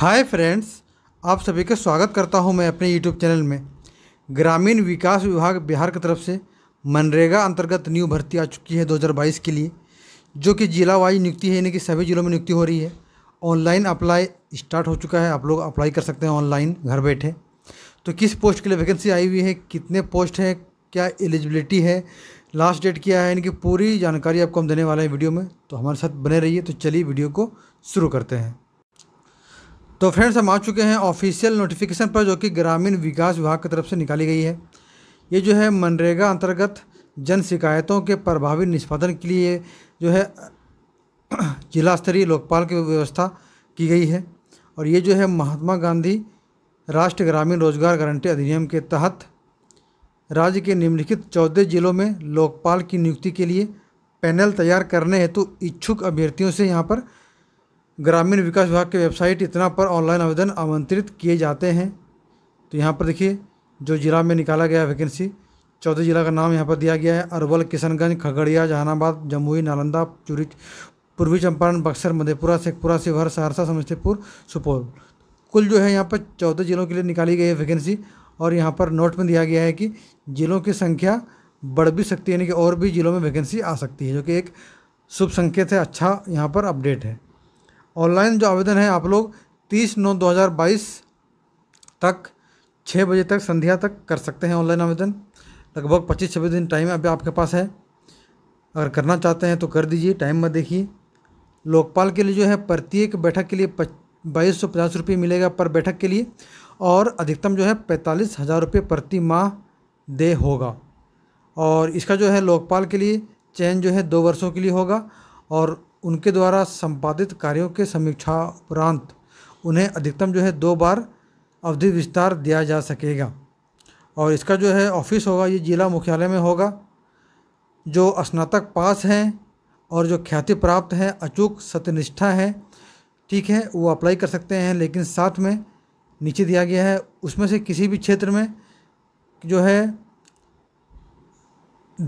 hi friends आप सभी का स्वागत करता हूं मैं अपने यूट्यूब चैनल में ग्रामीण विकास विभाग बिहार की तरफ से मनरेगा अंतर्गत न्यू भर्ती आ चुकी है 2022 के लिए जो कि जिला वाइज नियुक्ति है यानी कि सभी ज़िलों में नियुक्ति हो रही है ऑनलाइन अप्लाई स्टार्ट हो चुका है आप लोग अप्लाई कर सकते हैं ऑनलाइन घर बैठे तो किस पोस्ट के लिए वैकेंसी आई हुई है कितने पोस्ट हैं क्या एलिजिबिलिटी है लास्ट डेट क्या है इनकी पूरी जानकारी आपको हम देने वाले हैं वीडियो में तो हमारे साथ बने रहिए तो चलिए वीडियो को शुरू करते हैं तो फ्रेंड्स हम आ चुके हैं ऑफिशियल नोटिफिकेशन पर जो कि ग्रामीण विकास विभाग की तरफ से निकाली गई है ये जो है मनरेगा अंतर्गत जन शिकायतों के प्रभावी निष्पादन के लिए जो है जिला स्तरीय लोकपाल की व्यवस्था की गई है और ये जो है महात्मा गांधी राष्ट्रीय ग्रामीण रोजगार गारंटी अधिनियम के तहत राज्य के निम्नलिखित चौदह जिलों में लोकपाल की नियुक्ति के लिए पैनल तैयार करने हेतु इच्छुक अभ्यर्थियों से यहाँ पर ग्रामीण विकास विभाग की वेबसाइट इतना पर ऑनलाइन आवेदन आमंत्रित किए जाते हैं तो यहाँ पर देखिए जो ज़िला में निकाला गया वैकेंसी चौथे ज़िला का नाम यहाँ पर दिया गया है अरवल किशनगंज खगड़िया जहानाबाद जमुई नालंदा चूरी पूर्वी चंपारण बक्सर मधेपुरा शेखपुरा शिवहर सहरसा समस्तीपुर सुपौल कुल जो है यहाँ पर चौदह जिलों के लिए निकाली गई है वैकेंसी और यहाँ पर नोट में दिया गया है कि जिलों की संख्या बढ़ भी सकती है यानी कि और भी जिलों में वैकेंसी आ सकती है जो कि एक शुभ संकेत है अच्छा यहाँ पर अपडेट है ऑनलाइन जो आवेदन है आप लोग तीस नौ दो हज़ार बाईस तक छः बजे तक संध्या तक कर सकते हैं ऑनलाइन आवेदन लगभग पच्चीस छब्बीस दिन टाइम अभी आपके पास है अगर करना चाहते हैं तो कर दीजिए टाइम मत देखिए लोकपाल के लिए जो है प्रत्येक बैठक के लिए बाईस सौ पचास रुपये मिलेगा पर बैठक के लिए और अधिकतम जो है पैंतालीस हज़ार रुपये प्रति माह दे होगा और इसका जो है लोकपाल के लिए चयन जो है दो वर्षों के लिए होगा और उनके द्वारा संपादित कार्यों के समीक्षा उपरांत उन्हें अधिकतम जो है दो बार अवधि विस्तार दिया जा सकेगा और इसका जो है ऑफिस होगा ये जिला मुख्यालय में होगा जो स्नातक पास हैं और जो ख्याति प्राप्त हैं अचूक सत्यनिष्ठा हैं ठीक है वो अप्लाई कर सकते हैं लेकिन साथ में नीचे दिया गया है उसमें से किसी भी क्षेत्र में जो है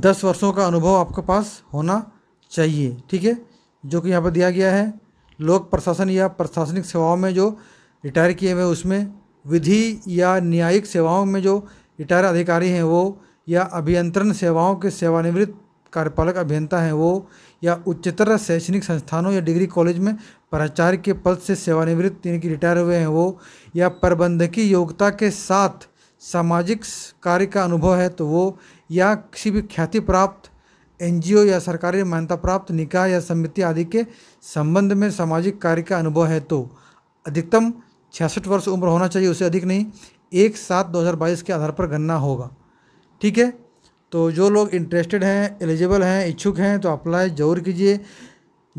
दस वर्षों का अनुभव आपके पास होना चाहिए ठीक है जो कि यहाँ पर दिया गया है लोक प्रशासन या प्रशासनिक सेवाओं में जो रिटायर किए हुए उसमें विधि या न्यायिक सेवाओं में जो रिटायर अधिकारी हैं वो या अभियंत्रण सेवाओं के सेवानिवृत्त कार्यपालक अभियंता हैं वो या उच्चतर शैक्षणिक संस्थानों या डिग्री कॉलेज में प्राचार्य के पद से सेवानिवृत्त यानी कि रिटायर हुए हैं वो या प्रबंधकीय योग्यता के साथ सामाजिक कार्य का अनुभव है तो वो या किसी भी ख्याति प्राप्त एनजीओ या सरकारी मान्यता प्राप्त निकाय या समिति आदि के संबंध में सामाजिक कार्य का अनुभव है तो अधिकतम छियासठ वर्ष उम्र होना चाहिए उसे अधिक नहीं एक सात दो हज़ार बाईस के आधार पर गणना होगा ठीक है तो जो लोग इंटरेस्टेड हैं एलिजिबल हैं इच्छुक हैं तो अप्लाई जरूर कीजिए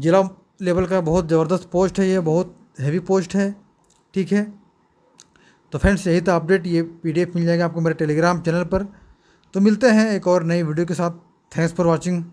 जिला लेवल का बहुत ज़बरदस्त पोस्ट है ये बहुत हैवी पोस्ट है ठीक है तो फ्रेंड्स यही था अपडेट ये पीडीएफ मिल जाएगा आपको मेरे टेलीग्राम चैनल पर तो मिलते हैं एक और नई वीडियो के साथ थैंक्स फॉर वॉचिंग